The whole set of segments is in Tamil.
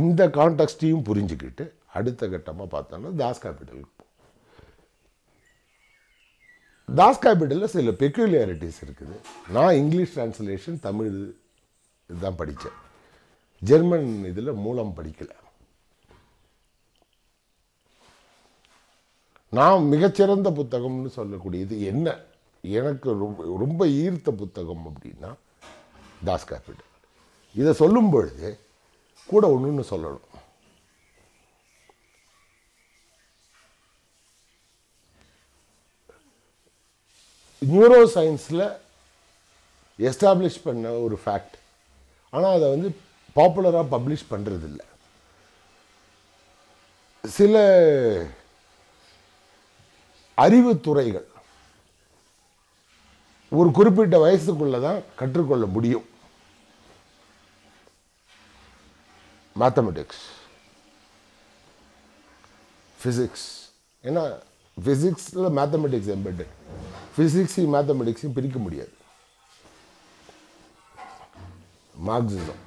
இந்த கான்டெக்ஸ்டையும் புரிஞ்சுக்கிட்டு அடுத்த கட்டமாக பார்த்தோம்னா தாஸ் கேபிட்டலுக்கு தாஸ் கேபிட்டலில் சில பெக்யூலியாரிட்டிஸ் இருக்குது நான் இங்கிலீஷ் டிரான்ஸ்லேஷன் தமிழ் இதுதான் படித்தேன் ஜெர்மன் இதில் மூலம் படிக்கலை நான் மிகச்சிறந்த புத்தகம்னு சொல்லக்கூடியது என்ன எனக்கு ரொம்ப ரொம்ப ஈர்த்த புத்தகம் அப்படின்னா தாஸ் கேபிட்டல் இதை சொல்லும் பொழுது கூட ஒன்றுன்னு சொல்லணும் நியூரோ சயின்ஸில் எஸ்டாப்ளிஷ் பண்ண ஒரு ஃபேக்ட் ஆனால் அதை வந்து பாப்புலராக பப்ளிஷ் பண்ணுறதில்ல சில அறிவுத்துறைகள் ஒரு குறிப்பிட்ட வயசுக்குள்ளே தான் கற்றுக்கொள்ள முடியும் மேத்தமெட்டிக்ஸ் ஃபிசிக்ஸ் ஏன்னா ஃபிசிக்ஸில் மேத்தமெட்டிக்ஸ் எம்பெட்டு ஃபிசிக்ஸையும் மேத்தமெட்டிக்ஸையும் பிரிக்க முடியாது மார்க்சிசம்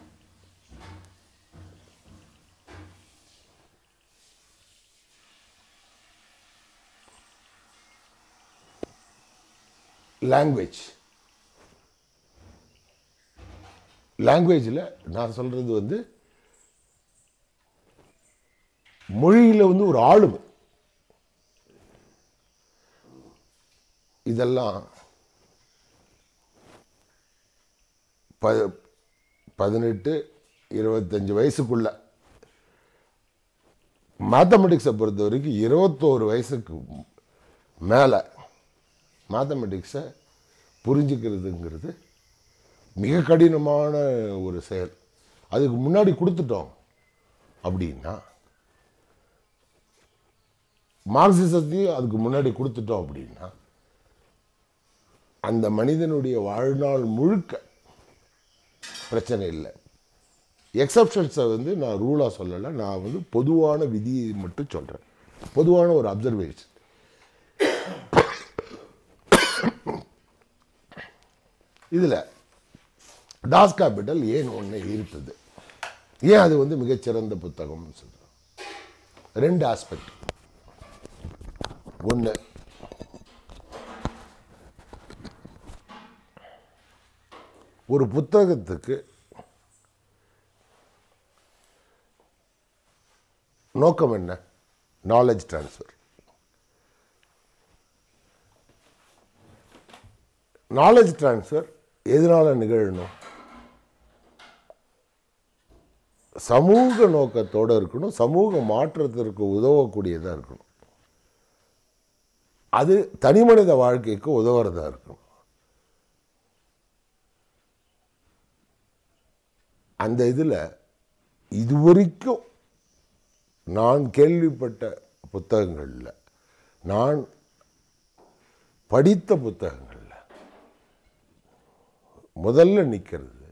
லாங்குவேஜ் லாங்குவேஜில் நான் சொல்கிறது வந்து மொழியில் வந்து ஒரு ஆளுமை இதெல்லாம் ப பதினெட்டு இருபத்தஞ்சி வயசுக்குள்ள மேத்தமெட்டிக்ஸை பொறுத்த வரைக்கும் இருபத்தோரு வயசுக்கு மேலே மேத்தமெட்டிக்ஸை புரிஞ்சுக்கிறதுங்கிறது மிக கடினமான ஒரு செயல் அதுக்கு முன்னாடி கொடுத்துட்டோம் அப்படின்னா மார்க்சிசத்தையும் அதுக்கு முன்னாடி கொடுத்துட்டோம் அப்படின்னா அந்த மனிதனுடைய வாழ்நாள் முழுக்க பிரச்சனை இல்லை எக்ஸப்ஷன்ஸை வந்து நான் ரூலாக சொல்லலை நான் வந்து பொதுவான விதியை மட்டும் சொல்கிறேன் பொதுவான ஒரு அப்சர்வேஷன் இதில் டாஸ் கேபிட்டல் ஏன் ஒன்று ஈர்த்தது ஏன் அது வந்து மிகச்சிறந்த புத்தகம்னு சொல்கிறோம் ரெண்டு ஆஸ்பெக்ட் wouldn't it? ஒரு புத்தகத்துக்கு நோக்கம் என்ன நாலேஜ் டிரான்ஸ்ஃபர் நாலேஜ் டிரான்ஸ்ஃபர் எதனால் நிகழணும் சமூக நோக்கத்தோடு இருக்கணும் சமூக மாற்றத்திற்கு உதவக்கூடியதாக இருக்கணும் அது தனி மனித வாழ்க்கைக்கு உதவுறதா இருக்கும் அந்த இதில் இதுவரைக்கும் நான் கேள்விப்பட்ட புத்தகங்களில் நான் படித்த புத்தகங்களில் முதல்ல நிற்கிறது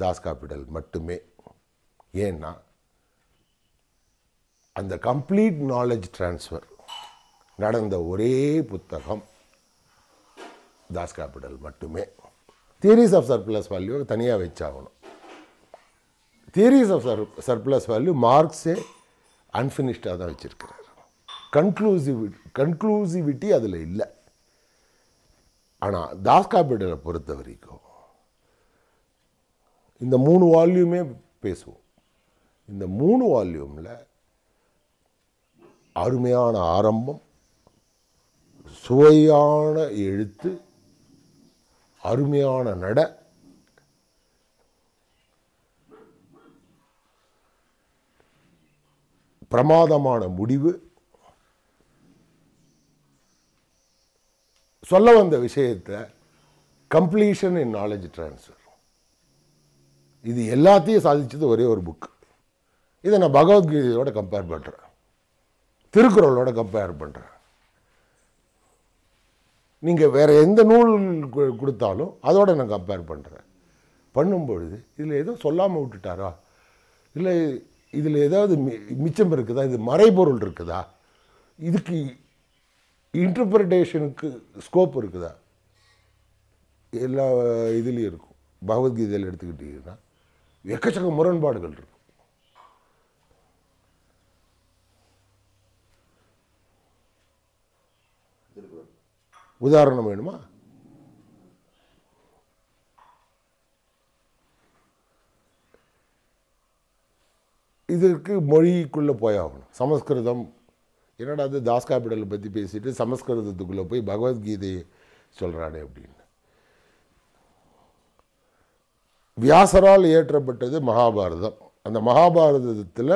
தாஸ் காப்பிடல் மட்டுமே ஏன்னா அந்த கம்ப்ளீட் நாலேஜ் டிரான்ஸ்ஃபர் நடந்த ஒரே புத்தகம் தாஸ் கேபிட்டல் மட்டுமே தியரிஸ் ஆஃப் சர்ப்ளஸ் வேல்யூ தனியாக வச்சாகணும் தியரிஸ் ஆஃப் சர் சர்ப்ளஸ் வேல்யூ மார்க்ஸே அன்ஃபினிஷ்டாக தான் வச்சுருக்கிறார் கன்க்ளூசிவ் கன்க்ளூசிவிட்டி அதில் இல்லை ஆனால் தாஸ் கேபிட்டலை பொறுத்த வரைக்கும் இந்த மூணு வால்யூமே பேசுவோம் இந்த மூணு வால்யூமில் அருமையான ஆரம்பம் சுவையான எழுத்து அருமையான நட பிரமாதமான முடிவு சொல்ல வந்த விஷயத்தை கம்ப்ளீஷன் இன் நாலேஜ் டிரான்ஸ்ஃபர் இது எல்லாத்தையும் சாதித்தது ஒரே ஒரு புக்கு இதை நான் பகவத்கீதையோட கம்பேர் பண்ணுறேன் திருக்குறளோட கம்பேர் பண்ணுறேன் நீங்கள் வேறு எந்த நூல் கொடுத்தாலும் அதோட நான் கம்பேர் பண்ணுறேன் பண்ணும்பொழுது இதில் ஏதோ சொல்லாமல் விட்டுட்டாரா இல்லை இதில் ஏதாவது மி மிச்சம் இருக்குதா இது மறைபொருள் இருக்குதா இதுக்கு இன்டர்பிரிட்டேஷனுக்கு ஸ்கோப் இருக்குதா எல்லா இதுலேயும் இருக்கும் பகவத்கீதையில் எடுத்துக்கிட்டிங்கன்னா எக்கச்சக்க முரண்பாடுகள் இருக்கும் உதாரணம் வேணுமா இதற்கு மொழிக்குள்ளே போயாகணும் சமஸ்கிருதம் என்னடா அது தாஸ் காப்பிட்டலை பற்றி பேசிட்டு சமஸ்கிருதத்துக்குள்ளே போய் பகவத்கீதையை சொல்கிறானே அப்படின்னு வியாசரால் இயற்றப்பட்டது மகாபாரதம் அந்த மகாபாரதத்தில்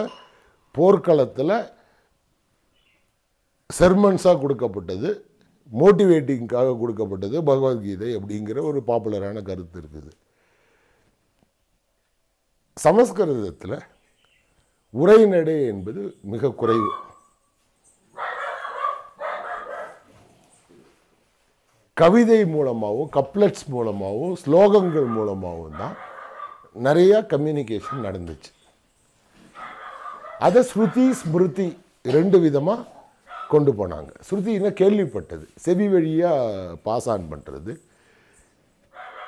போர்க்களத்தில் செர்மன்ஸாக கொடுக்கப்பட்டது மோட்டிவேட்டிங்காக கொடுக்கப்பட்டது பகவத்கீதை அப்படிங்கிற ஒரு பாப்புலரான கருத்து இருக்குது சமஸ்கிருதத்தில் உரைநடை என்பது மிக குறைவு கவிதை மூலமாகவும் கப்லெட்ஸ் மூலமாகவும் ஸ்லோகங்கள் மூலமாகவும் தான் நிறையா கம்யூனிகேஷன் நடந்துச்சு அதை ஸ்ருதி ஸ்மிருதி ரெண்டு விதமாக கொண்டு போனாங்க ஸ்ருதினா கேள்விப்பட்டது செவி வழியாக பாஸ் ஆன் பண்ணுறது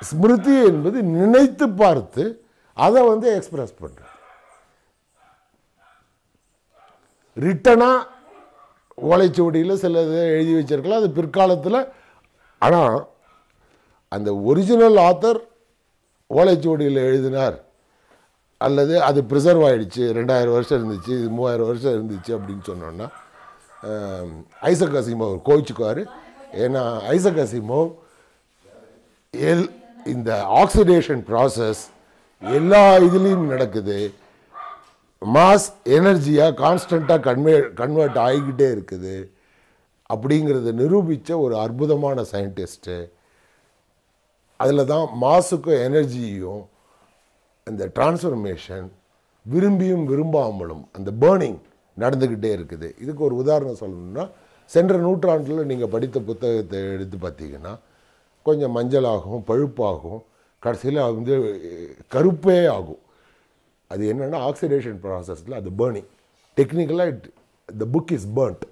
ஸ்மிருதி என்பது நினைத்து பார்த்து அதை வந்து எக்ஸ்பிரஸ் பண்ணுறது ரிட்டனாக ஓலைச்சுவடியில் சில இதை எழுதி வச்சிருக்கலாம் அது பிற்காலத்தில் ஆனால் அந்த ஒரிஜினல் ஆத்தர் ஓலைச்சுவடியில் எழுதினார் அல்லது அது ப்ரிசர்வ் ஆகிடுச்சு ரெண்டாயிரம் வருஷம் இருந்துச்சு இது மூவாயிரம் வருஷம் இருந்துச்சு அப்படின்னு சொன்னோன்னா ஐசக் அசிமோ கோவிச்சுக்குவார் ஏன்னா ஐசக் அசிமோ எல் இந்த ஆக்சிடேஷன் ப்ராசஸ் எல்லா இதுலேயும் நடக்குது மாஸ் எனர்ஜியாக கான்ஸ்டண்ட்டாக கன்வே கன்வெர்ட் ஆகிக்கிட்டே இருக்குது அப்படிங்கிறத நிரூபித்த ஒரு அற்புதமான சயின்டிஸ்ட்டு அதில் தான் மாசுக்கும் எனர்ஜியும் இந்த டிரான்ஸ்ஃபர்மேஷன் விரும்பியும் விரும்பாமலும் அந்த பேர்னிங் நடந்துக்கிட்டே இருக்குது இதுக்கு ஒரு உதாரணம் சொல்லணும்னா சென்ற நூற்றாண்டில் நீங்கள் படித்த புத்தகத்தை எடுத்து பார்த்தீங்கன்னா கொஞ்சம் மஞ்சளாகும் பழுப்பாகும் கடைசியில் அது வந்து கருப்பே ஆகும் அது என்னென்னா ஆக்சிடேஷன் ப்ராசஸில் அது பேர்னிங் டெக்னிக்கலாக it the book is burnt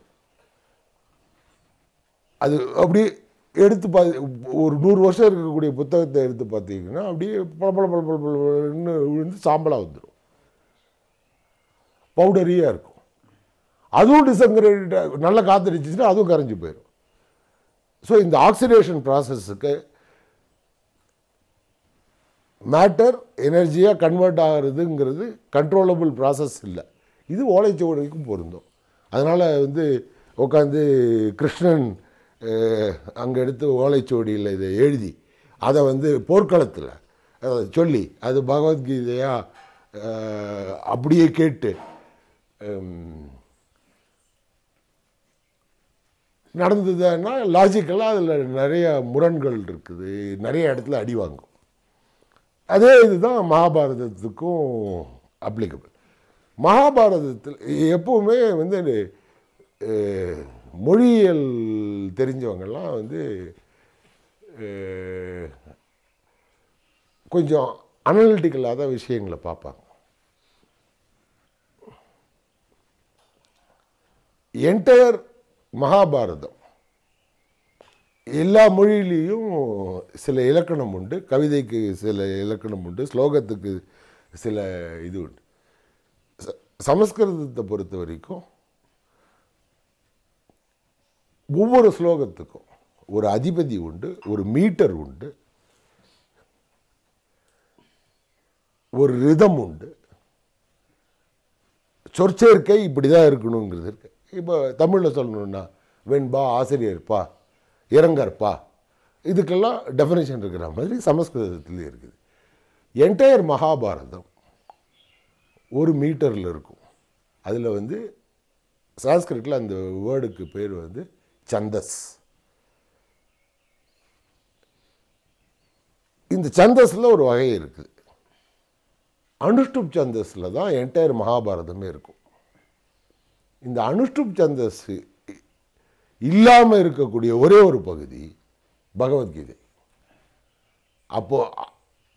அது அப்படியே எடுத்து பா ஒரு நூறு வருஷம் இருக்கக்கூடிய புத்தகத்தை எடுத்து பார்த்தீங்கன்னா அப்படியே பழப்பழ பழப்பழன்னு விழுந்து சாம்பலாக வந்துடும் பவுடரியாக இருக்கும் அதுவும் டிசங்கிரேட் நல்லா காத்தடிச்சிச்சுன்னா அதுவும் கரைஞ்சி போயிடும் ஸோ இந்த ஆக்சிடேஷன் ப்ராசஸுக்கு மேட்டர் எனர்ஜியாக கன்வெர்ட் ஆகிறதுங்கிறது கண்ட்ரோலபிள் ப்ராசஸ் இல்லை இது ஓலைச்சுவடிக்கும் பொருந்தும் அதனால் வந்து உட்காந்து கிருஷ்ணன் அங்கே எடுத்து ஓலைச்சுவடியில் இதை எழுதி அதை வந்து போர்க்களத்தில் அதை சொல்லி அது பகவத்கீதையாக அப்படியே கேட்டு நடந்ததுன்னா லாஜிக்கலாக அதில் நிறைய முரண்கள் இருக்குது நிறைய இடத்துல அடி வாங்கும் அதே இதுதான் மகாபாரதத்துக்கும் அப்ளிகபிள் மகாபாரதத்தில் எப்போவுமே வந்து மொழியியல் தெரிஞ்சவங்கெல்லாம் வந்து கொஞ்சம் அனலிட்டிக்கலாக தான் விஷயங்களை பார்ப்பாங்க என்டையர் மகாபாரதம் எல்லா மொழியிலையும் சில இலக்கணம் உண்டு கவிதைக்கு சில இலக்கணம் உண்டு ஸ்லோகத்துக்கு சில இது உண்டு சமஸ்கிருதத்தை பொறுத்த வரைக்கும் ஒவ்வொரு ஸ்லோகத்துக்கும் ஒரு அதிபதி உண்டு ஒரு மீட்டர் உண்டு ஒரு ரிதம் உண்டு சொற்சேர்க்கை இப்படி தான் இருக்கணுங்கிறது இருக்குது இப்போ தமிழில் சொல்லணுன்னா வெண்பா ஆசிரியர்ப்பா இறங்கற்பா இதுக்கெல்லாம் டெஃபினேஷன் இருக்கிற மாதிரி சமஸ்கிருதத்துலேயும் இருக்குது என்டையர் மகாபாரதம் ஒரு மீட்டரில் இருக்கும் அதில் வந்து சான்ஸ்கிரிட்டில் அந்த வேர்டுக்கு பேர் வந்து சந்தஸ் இந்த சந்தஸில் ஒரு வகை இருக்குது அனுஷ்டுப் சந்தஸில் தான் என்டையர் மகாபாரதமே இருக்கும் இந்த அனுஷ்டுப் சந்தஸ் இல்லாமல் இருக்கக்கூடிய ஒரே ஒரு பகுதி பகவத்கீதை அப்போ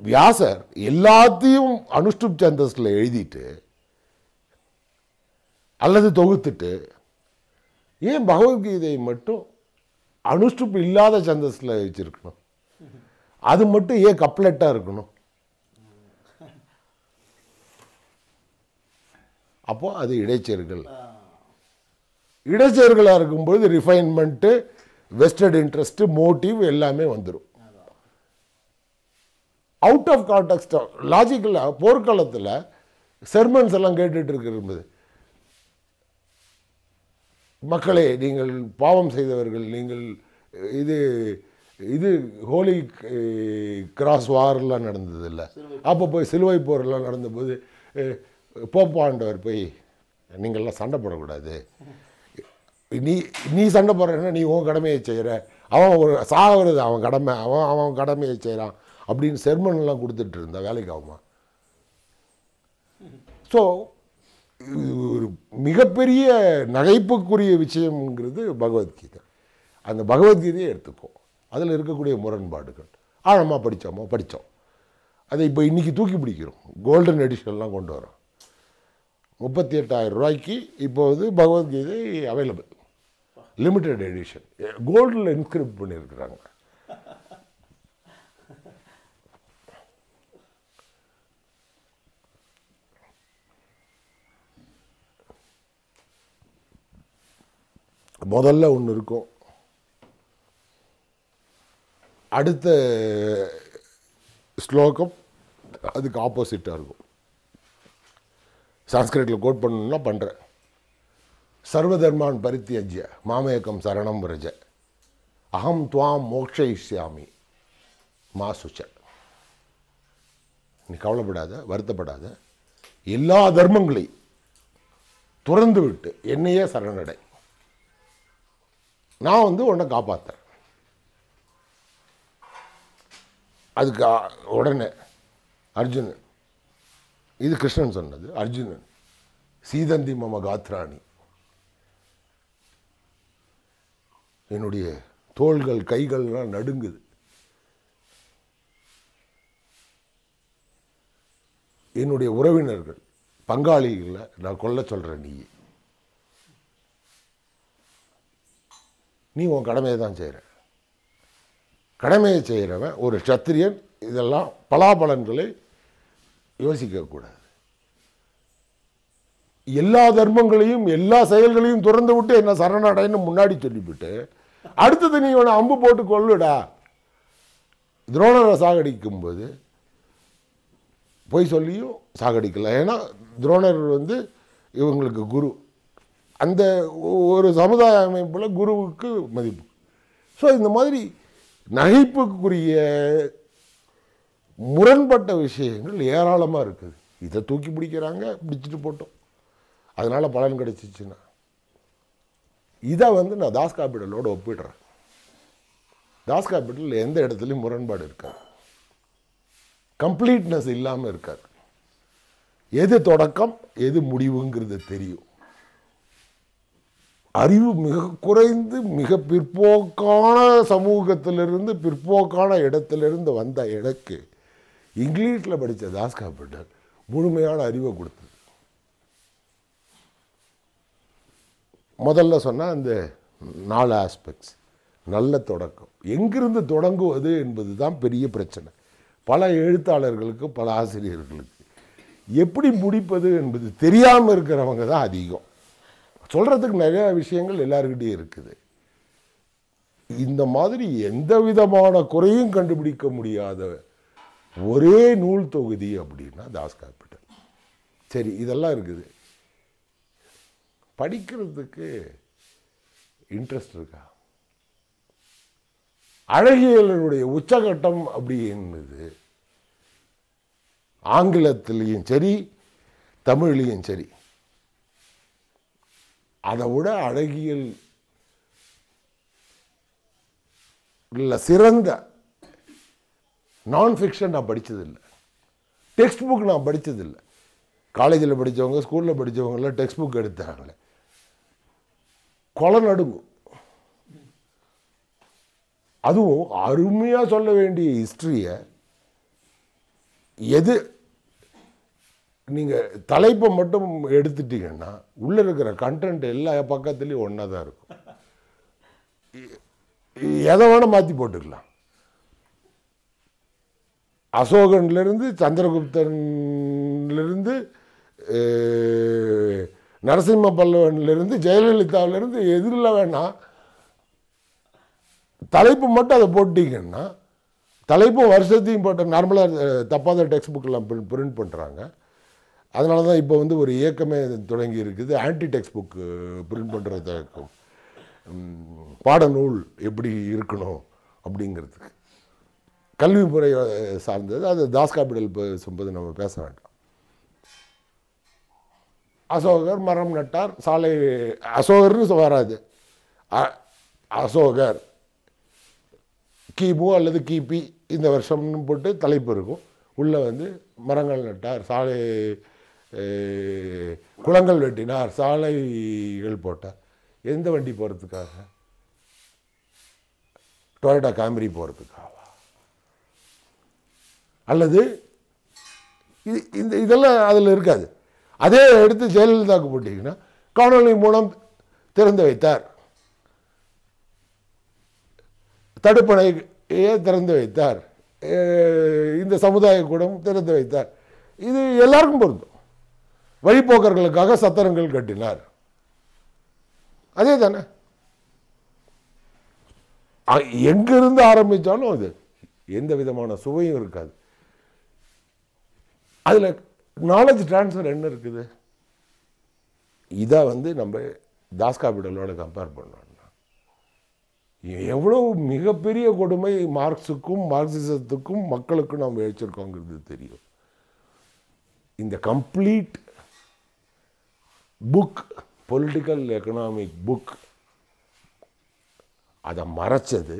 வியாசர் எல்லாத்தையும் அனுஷ்டுப் சந்தஸில் எழுதிட்டு அல்லது தொகுத்துட்டு ஏன் பகவத்கீதை மட்டும் அனுஷ்டுப் இல்லாத சந்தஸில் வச்சுருக்கணும் அது மட்டும் ஏன் கப்லெட்டாக இருக்கணும் அப்போது அது இடைச்சர்கள் இடச்செயர்களாக இருக்கும்பொழுது ரிஃபைன்மெண்ட்டு வெஸ்டட் இன்ட்ரெஸ்ட்டு மோட்டிவ் எல்லாமே வந்துடும் அவுட் ஆஃப் கான்டெக்ட் லாஜிக்கலாக போர்க்காலத்தில் செர்மன்ஸ் எல்லாம் கேட்டுட்டு இருக்கிறது மக்களே நீங்கள் பாவம் செய்தவர்கள் நீங்கள் இது இது ஹோலி கிராஸ் வார்லாம் நடந்தது இல்லை அப்போ போய் சிலுவை போர்லாம் நடந்தபோது போப்பாண்டவர் போய் நீங்கள்லாம் சண்டை போடக்கூடாது நீ நீ சண்டை போடுறன்னா நீ உன் கடமையை செய்கிற அவன் ஒரு சாகிறது அவன் கடமை அவன் அவன் கடமையை செய்கிறான் அப்படின்னு செர்மன்லாம் கொடுத்துட்டு இருந்தா வேலைக்கு ஆகுமா ஸோ ஒரு மிகப்பெரிய நகைப்புக்குரிய விஷயம்ங்கிறது பகவத்கீதை அந்த பகவத்கீதையை எடுத்துக்கோ அதில் இருக்கக்கூடிய முரண்பாடுகள் ஆழமாக படித்தோமோ படித்தோம் அதை இப்போ இன்றைக்கி தூக்கி பிடிக்கிறோம் கோல்டன் எடிஷன்லாம் கொண்டு வரோம் முப்பத்தி எட்டாயிரம் ரூபாய்க்கு இப்போது பகவத்கீதை அவைலபிள் லிமிடெட் எடிஷன் கோல்டில் இன்ஸ்கிரிப் பண்ணியிருக்கிறாங்க முதல்ல ஒன்று இருக்கும் அடுத்த ஸ்லோகம் அதுக்கு ஆப்போசிட்டாக இருக்கும் சான்ஸ்கிரிட்டில் கோட் பண்ணணும்னா பண்ணுறேன் சர்வதர்மான் பரித்தியஜ்ய மாமேக்கம் சரணம் விரஜ அகம் துவாம் மோக்ஷயிஷ்யாமி மா சுச்ச நீ கவலைப்படாத வருத்தப்படாத எல்லா தர்மங்களையும் துறந்து விட்டு என்னையே சரணடை நான் வந்து உன்னை காப்பாற்றுறேன் அதுக்கு உடனே அர்ஜுனன் இது கிருஷ்ணன் சொன்னது அர்ஜுனன் சீதந்தி மம காத்ராணி என்னுடைய தோள்கள் கைகள்லாம் நடுங்குது என்னுடைய உறவினர்கள் பங்காளிகளை நான் கொல்ல சொல்கிறேன் நீ நீ உன் கடமையை தான் செய்கிற கடமையை செய்கிறவன் ஒரு சத்திரியன் இதெல்லாம் பலாபலன்களை யோசிக்கக்கூடாது எல்லா தர்மங்களையும் எல்லா செயல்களையும் திறந்து விட்டு என்ன சரணடைன்னு முன்னாடி சொல்லிவிட்டு அடுத்தது நீ உன அம்பு போட்டு கொள்ளுடா துரோணரை சாகடிக்கும் போது பொய் சொல்லியும் சாகடிக்கல ஏன்னா துரோணர் வந்து இவங்களுக்கு குரு அந்த ஒரு சமுதாய அமைப்பில் குருவுக்கு மதிப்பு ஸோ இந்த மாதிரி நகைப்புக்குரிய முரண்பட்ட விஷயங்கள் ஏராளமாக இருக்குது இதை தூக்கி பிடிக்கிறாங்க பிடிச்சிட்டு போட்டோம் அதனால் பலன் கிடச்சிச்சுன்னா இதை வந்து நான் தாஸ் காப்பிடலோடு ஒப்பிடுறேன் தாஸ் காப்பீட்டல் எந்த இடத்துலையும் முரண்பாடு இருக்காது கம்ப்ளீட்னஸ் இல்லாமல் இருக்காது எது தொடக்கம் எது முடிவுங்கிறது தெரியும் அறிவு மிக குறைந்து மிக பிற்போக்கான சமூகத்திலிருந்து பிற்போக்கான இடத்திலிருந்து வந்த எனக்கு இங்கிலீஷில் படித்த தாஸ் காப்பிடல் முழுமையான அறிவை கொடுத்து முதல்ல சொன்னால் அந்த நாலு ஆஸ்பெக்ட்ஸ் நல்ல தொடக்கம் எங்கிருந்து தொடங்குவது என்பது தான் பெரிய பிரச்சனை பல எழுத்தாளர்களுக்கு பல ஆசிரியர்களுக்கு எப்படி முடிப்பது என்பது தெரியாமல் இருக்கிறவங்க தான் அதிகம் சொல்கிறதுக்கு நிறையா விஷயங்கள் எல்லாருக்கிட்டே இருக்குது இந்த மாதிரி எந்த விதமான குறையும் கண்டுபிடிக்க முடியாத ஒரே நூல் தொகுதி அப்படின்னா தாஸ் காப்பிட்டல் சரி இதெல்லாம் இருக்குது படிக்கிறதுக்கு இன்ட்ரெஸ்ட் இருக்கா அழகியலினுடைய உச்சகட்டம் அப்படின்னு ஆங்கிலத்திலையும் சரி தமிழ்லையும் சரி அதை விட அழகியல் இல்லை சிறந்த நான் ஃபிக்ஷன் நான் படித்ததில்லை டெக்ஸ்ட் புக் நான் படித்ததில்லை காலேஜில் படித்தவங்க ஸ்கூலில் படித்தவங்களாம் டெக்ஸ்ட் புக் எடுத்தாங்களே கொலை நடுங்கும் அதுவும் அருமையாக சொல்ல வேண்டிய ஹிஸ்ட்ரியை எது நீங்கள் தலைப்பை மட்டும் எடுத்துட்டீங்கன்னா உள்ளே இருக்கிற கண்டென்ட் எல்லா பக்கத்துலேயும் ஒன்றா தான் இருக்கும் எதை வேணால் மாற்றி போட்டுக்கலாம் அசோகன்லேருந்து சந்திரகுப்தன்லேருந்து நரசிம்ம பல்லவன்லேருந்து ஜெயலலிதாவிலேருந்து எதிரில் வேணாம் தலைப்பு மட்டும் அதை போட்டிங்கன்னா தலைப்பும் வருஷத்தையும் போட்ட நார்மலாக தப்பாத டெக்ஸ்ட் புக்கெல்லாம் பிரிண்ட் பண்ணுறாங்க அதனால தான் இப்போ வந்து ஒரு இயக்கமே தொடங்கி இருக்குது ஆன்டி டெக்ஸ்ட் புக்கு பிரிண்ட் பண்ணுறதுக்கு பாடநூல் எப்படி இருக்கணும் அப்படிங்கிறதுக்கு கல்வி முறை சார்ந்தது அது தாஸ் காப்பிடல் சொம்பது நம்ம பேச வேண்டும் அசோகர் மரம் நட்டார் சாலை அசோகர்னு வராது அசோகர் கிபு அல்லது கிபி இந்த வருஷம்னு போட்டு தலைப்பு இருக்கும் உள்ளே வந்து மரங்கள் நட்டார் சாலை குளங்கள் வெட்டினார் சாலைகள் போட்டார் எந்த வண்டி போகிறதுக்காக டொயோட்டா காமிரி போகிறதுக்காக அல்லது இது இந்த இதெல்லாம் அதில் இருக்காது அதே எடுத்து ஜெயலலிதாவுக்கு போட்டிங்கன்னா காணொலி மூலம் திறந்து வைத்தார் தடுப்பணையை திறந்து வைத்தார் இந்த சமுதாய கூடம் திறந்து வைத்தார் இது எல்லாருக்கும் பொருந்தும் வழிபோக்கர்களுக்காக சத்திரங்கள் கட்டினார் அதே தானே எங்கிருந்து ஆரம்பித்தாலும் அது எந்த விதமான சுவையும் இருக்காது அதில் நாலேஜ் ட்ரான்ஸ்ஃபர் என்ன இருக்குது இதை வந்து நம்ம தாஸ் காபிட்டலோட கம்பேர் பண்ணோம்னா எவ்வளோ மிகப்பெரிய கொடுமை மார்க்ஸுக்கும் மார்க்சிசத்துக்கும் மக்களுக்கும் நாம் இழைச்சிருக்கோங்கிறது தெரியும் இந்த complete book political economic book அதை மறைச்சது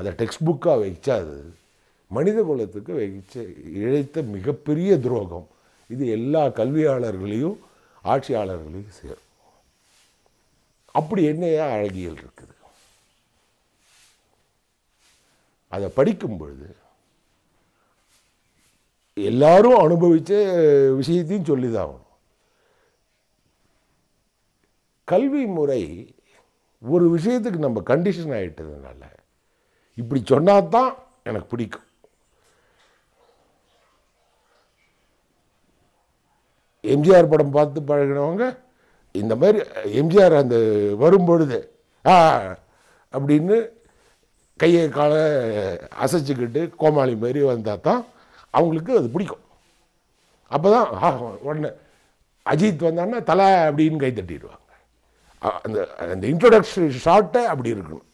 அதை டெக்ஸ்ட் புக்காக வச்சாது மனித குலத்துக்கு வகிச்ச இழைத்த மிகப்பெரிய துரோகம் இது எல்லா கல்வியாளர்களையும் ஆட்சியாளர்களையும் சேரும் அப்படி என்னையா அழகியல் இருக்குது அதை படிக்கும் பொழுது எல்லாரும் அனுபவித்த விஷயத்தையும் சொல்லி தான் ஆகணும் கல்வி முறை ஒரு விஷயத்துக்கு நம்ம கண்டிஷன் ஆகிட்டதுனால இப்படி சொன்னா தான் எனக்கு பிடிக்கும் எம்ஜிஆர் படம் பார்த்து பழகினவங்க இந்த மாதிரி எம்ஜிஆர் அந்த வரும்பொழுது ஆ அப்படின்னு கையை காலை அசைச்சிக்கிட்டு கோமாளி மாதிரி வந்தால் தான் அவங்களுக்கு அது பிடிக்கும் அப்போ தான் உடனே அஜித் வந்தான்னா தலை அப்படின்னு கை தட்டிடுவாங்க அந்த அந்த இன்ட்ரொடக்ஷன் ஷார்ட்டை அப்படி இருக்கணும்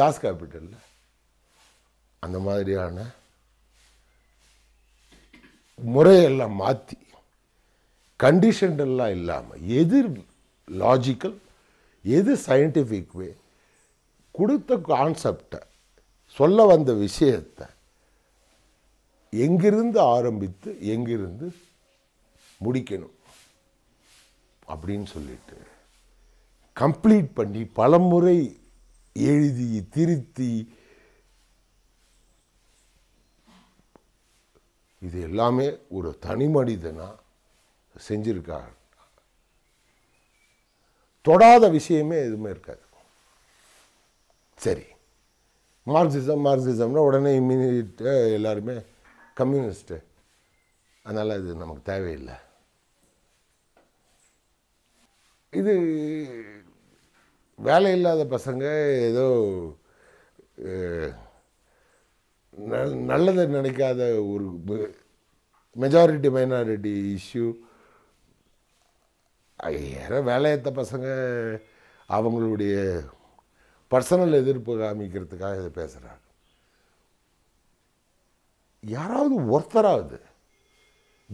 தாஸ் கேபிட்டலில் அந்த மாதிரியான முறையெல்லாம் மாற்றி கண்டிஷன்டெல்லாம் இல்லாமல் எது லாஜிக்கல் எது சயின்டிஃபிக் வே கொடுத்த கான்செப்டை சொல்ல வந்த விஷயத்தை எங்கிருந்து ஆரம்பித்து எங்கிருந்து முடிக்கணும் அப்படின்னு சொல்லிட்டு கம்ப்ளீட் பண்ணி பலமுறை எழுதி திருத்தி இது எல்லாமே ஒரு தனி மனிதனாக செஞ்சுருக்காங்க தொடாத விஷயமே எதுவுமே இருக்காது சரி மார்க்சிசம் மார்க்சிசம்னா உடனே இம்மிடியட்டாக எல்லாருமே கம்யூனிஸ்ட்டு அதனால் இது நமக்கு தேவையில்லை இது வேலை இல்லாத பசங்க ஏதோ நல் நல்லதை நினைக்காத ஒரு மெஜாரிட்டி மைனாரிட்டி இஷ்யூ ஏற வேலையத்த பசங்க அவங்களுடைய பர்சனல் எதிர்ப்பு காமிக்கிறதுக்காக இதை பேசுகிறாங்க யாராவது ஒருத்தராவது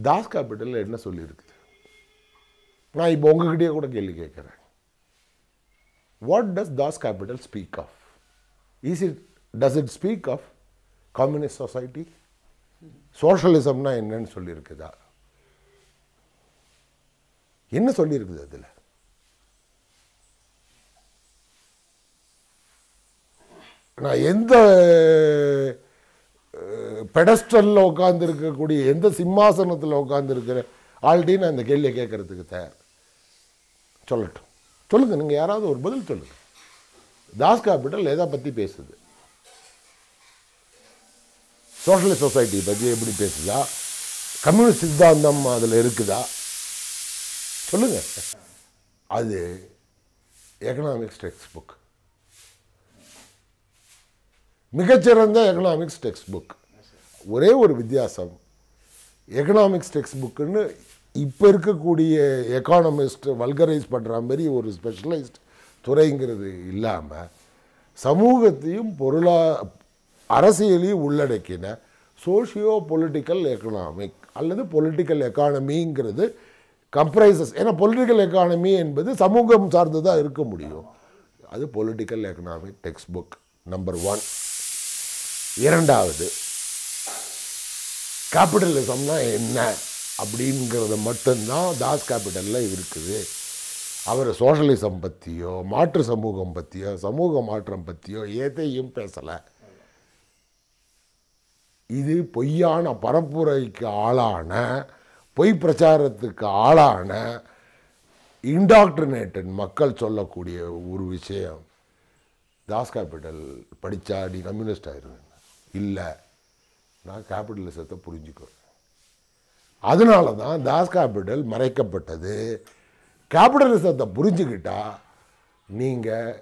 தாஸ் காப்பிட்டலில் என்ன சொல்லியிருக்குது நான் இப்போ உங்ககிட்டயே கூட கேள்வி கேட்குறேன் what does Das Kapital speak of is it does it speak of communist society சோஷலிசம்னா என்னன்னு சொல்லியிருக்குதா என்ன சொல்லியிருக்குது அதில் நான் எந்த பெடஸ்டலில் உட்காந்துருக்கக்கூடிய எந்த சிம்மாசனத்தில் உட்காந்துருக்கிற ஆல்டி நான் இந்த கேள்வியை கேட்குறதுக்கு தயார் சொல்லட்டும் சொல்லுங்கள் நீங்கள் யாராவது ஒரு பதில் சொல்லுங்கள் தாஸ் காபிட்டல் எதை பற்றி பேசுது சோஷலிஸ்ட் சொசைட்டி பற்றி எப்படி பேசுதா கம்யூனிஸ்ட் சித்தாந்தம் அதில் இருக்குதா சொல்லுங்கள் அது எக்கனாமிக்ஸ் டெக்ஸ்ட் புக் மிகச்சிறந்த எக்கனாமிக்ஸ் டெக்ஸ்ட் புக் ஒரே ஒரு வித்தியாசம் எக்கனாமிக்ஸ் டெக்ஸ்ட் புக்குன்னு இப்போ இருக்கக்கூடிய எக்கானமிஸ்ட் வல்கரைஸ் பண்ணுற மாதிரி ஒரு ஸ்பெஷலைஸ்ட் துறைங்கிறது இல்லாமல் சமூகத்தையும் பொருளா அரசியலையும் உள்ளடக்கின சோஷியோ பொலிட்டிக்கல் எக்கனாமிக் அல்லது பொலிட்டிக்கல் எக்கானமிங்கிறது கம்ப்ரைசஸ் ஏன்னா பொலிட்டிக்கல் எக்கானமி என்பது சமூகம் சார்ந்து தான் இருக்க முடியும் அது political economic text book number one இரண்டாவது கேபிட்டலிசம்னா என்ன அப்படிங்கிறது மட்டும்தான் தாஸ் கேபிட்டலில் இருக்குது அவர் சோஷலிசம் பற்றியோ மாற்று சமூகம் பற்றியோ சமூக மாற்றம் பற்றியோ ஏதையும் பேசலை இது பொய்யான பரப்புரைக்கு ஆளான பொய் பிரச்சாரத்துக்கு ஆளான இன்டாக்டினேட்டட் மக்கள் சொல்லக்கூடிய ஒரு விஷயம் தாஸ் கேபிட்டல் படித்தா நீ கம்யூனிஸ்ட் ஆயிடுவேன் இல்லை நான் கேபிட்டலிசத்தை புரிஞ்சுக்கிறேன் அதனால தான் தாஸ் கேபிட்டல் மறைக்கப்பட்டது கேபிட்டலிசத்தை புரிஞ்சுக்கிட்டால் நீங்கள்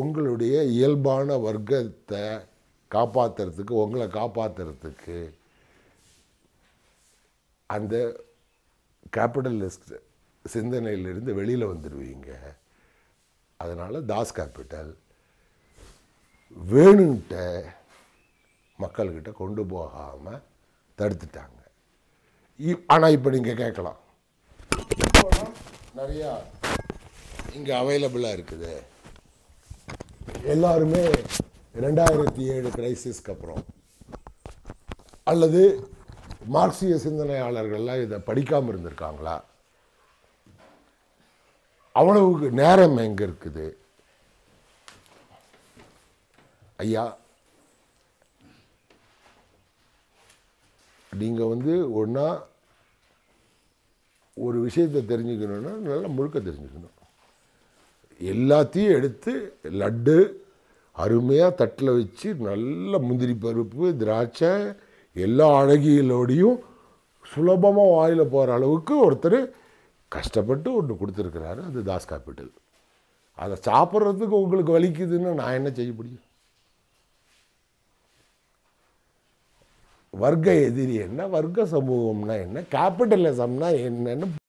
உங்களுடைய இயல்பான வர்க்கத்தை காப்பாற்றுறதுக்கு உங்களை காப்பாற்றுறதுக்கு அந்த கேபிட்டலிஸ்ட் சிந்தனையிலிருந்து வெளியில் வந்துடுவீங்க அதனால் தாஸ் கேபிட்டல் வேணுன்ட்ட மக்கள்கிட்ட கொண்டு போகாமல் தடுத்துட்டாங்க ஆனால் இப்போ நீங்கள் கேட்கலாம் நிறையா இங்கே அவைலபிளாக இருக்குது எல்லாருமே ரெண்டாயிரத்தி ஏழு கிரைசிஸ்க்கு அப்புறம் அல்லது மார்க்சிய சிந்தனையாளர்கள்லாம் இதை படிக்காமல் இருந்திருக்காங்களா அவ்வளவுக்கு நேரம் எங்கே இருக்குது ஐயா நீங்கள் வந்து ஒன்றா ஒரு விஷயத்தை தெரிஞ்சுக்கணுன்னா நல்லா முழுக்க தெரிஞ்சுக்கணும் எல்லாத்தையும் எடுத்து லட்டு அருமையாக தட்டில் வச்சு நல்ல முந்திரி பருப்பு திராட்சை எல்லா அழகியலோடையும் சுலபமாக வாயில் போகிற அளவுக்கு ஒருத்தர் கஷ்டப்பட்டு ஒன்று கொடுத்துருக்கிறாரு அது தாஸ் காப்பீட்டு அதை சாப்பிட்றதுக்கு உங்களுக்கு வலிக்குதுன்னு நான் என்ன செய்ய முடியும் வர்க்க எதிரி என்ன வர்க்க சமூகம்னா என்ன கேபிட்டலிசம்னா என்னன்னு